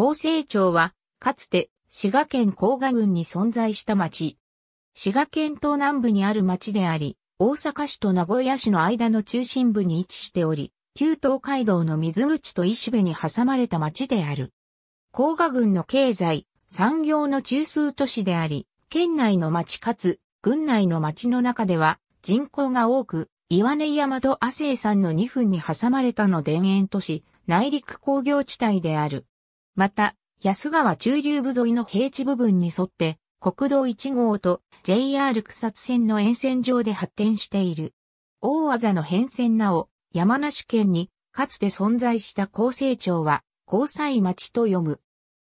厚生町は、かつて滋賀県甲賀郡に存在した町。滋賀県東南部にある町であり、大阪市と名古屋市の間の中心部に位置しており、旧東海道の水口と石部に挟まれた町である。甲賀郡の経済、産業の中枢都市であり、県内の町かつ、郡内の町の中では人口が多く、岩根山と亜生山の2分に挟まれたの田園都市、内陸工業地帯である。また、安川中流部沿いの平地部分に沿って、国道1号と JR 草津線の沿線上で発展している。大技の変遷なお、山梨県にかつて存在した厚生町は、交際町と読む。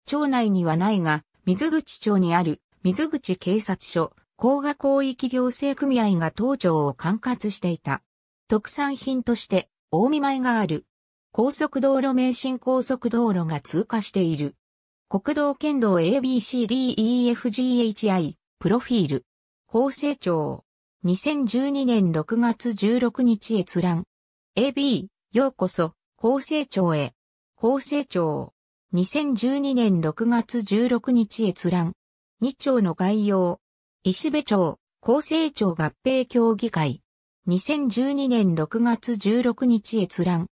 町内にはないが、水口町にある水口警察署、甲賀広域行政組合が当庁を管轄していた。特産品として、大見舞がある。高速道路名神高速道路が通過している。国道県道 ABCDEFGHI、プロフィール。高成長。2012年6月16日閲覧。AB、ようこそ、高成長へ。高成長。2012年6月16日閲覧。2丁の概要。石部町、厚生庁合併協議会。2012年6月16日閲覧。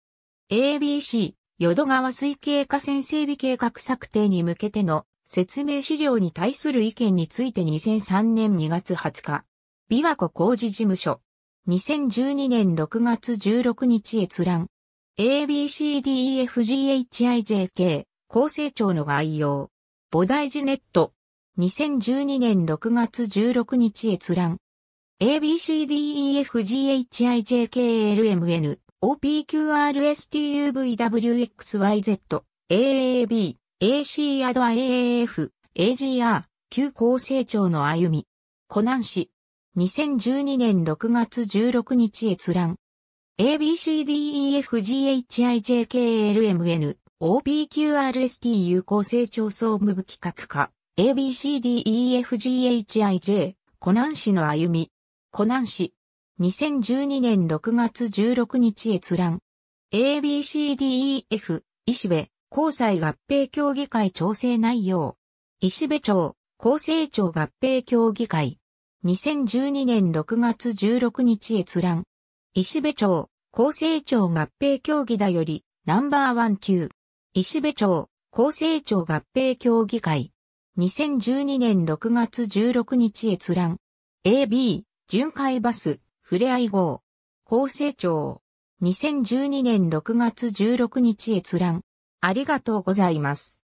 ABC、淀川水系河川整備計画策定に向けての説明資料に対する意見について2003年2月20日、琵琶湖工事事務所、2012年6月16日閲覧、ABCDEFGHIJK、厚生庁の概要、菩提寺ネット、2012年6月16日閲覧、ABCDEFGHIJKLMN、OPQRSTUVWXYZ、AAB、AC アド AAF、AGR、急高成長の歩み。湖南市。2012年6月16日閲覧。ABCDEFGHIJKLMN、OPQRST 有効成長総務部企画課。ABCDEFGHIJ、湖南市の歩み。湖南市。2012年6月16日閲覧。ABCDEF、石部、交際合併協議会調整内容。石部町、厚生町合併協議会。2012年6月16日閲覧。石部町、厚生町合併協議だより、ナンバーワン級。石部町、厚生町合併協議会。2012年6月16日閲覧。AB、巡回バス、ふれあい号。厚生庁。2012年6月16日閲覧。ありがとうございます。